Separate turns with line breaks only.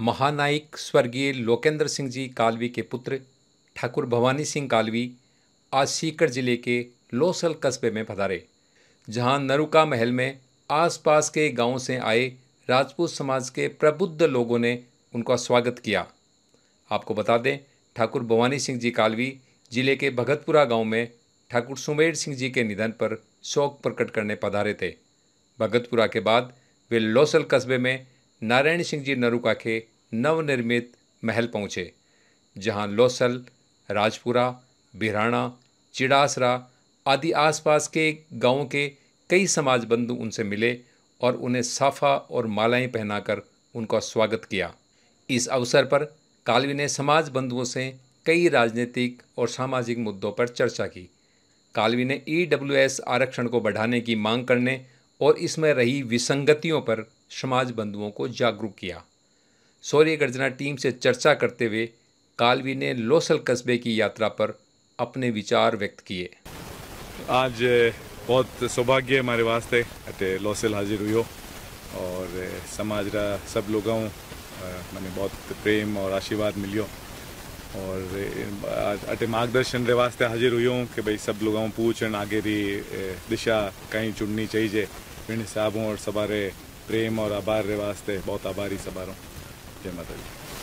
महानायक स्वर्गीय लोकेंद्र सिंह जी कालवी के पुत्र ठाकुर भवानी सिंह कालवी आज सीकर जिले के लोसल कस्बे में पधारे जहां नरुका महल में आसपास के गांवों से आए राजपूत समाज के प्रबुद्ध लोगों ने उनका स्वागत किया आपको बता दें ठाकुर भवानी सिंह जी कालवी जिले के भगतपुरा गांव में ठाकुर सुमेर सिंह जी के निधन पर शोक प्रकट करने पधारे थे भगतपुरा के बाद वे लोसल कस्बे में नारायण सिंह जी नरुका के नवनिर्मित महल पहुँचे जहाँ लोसल राजपुरा बिहराणा चिड़ासरा आदि आसपास के गांवों के कई समाज बंधु उनसे मिले और उन्हें साफा और मालाएं पहनाकर उनका स्वागत किया इस अवसर पर कालवी ने समाज बंधुओं से कई राजनीतिक और सामाजिक मुद्दों पर चर्चा की कालवी ने ईडब्ल्यूएस e आरक्षण को बढ़ाने की मांग करने और इसमें रही विसंगतियों पर समाज बंधुओं को जागरूक किया सौर्य गर्जना टीम से चर्चा करते हुए कालवी ने लोसल कस्बे की यात्रा पर अपने विचार व्यक्त किए आज बहुत सौभाग्य हमारे
वास्ते अटे लोसल हाजिर हुई हो और समाज रा सब लोग मैंने बहुत प्रेम और आशीर्वाद मिलियो और अटे मार्गदर्शन रे वास्ते हाजिर हुई हूँ कि भाई सब लोग पूछ आगे भी दिशा कहीं चुननी चाहिए इन हिसाब और सबारे प्रेम और आभार रिवाज बहुत आभारी सबार जय माता दी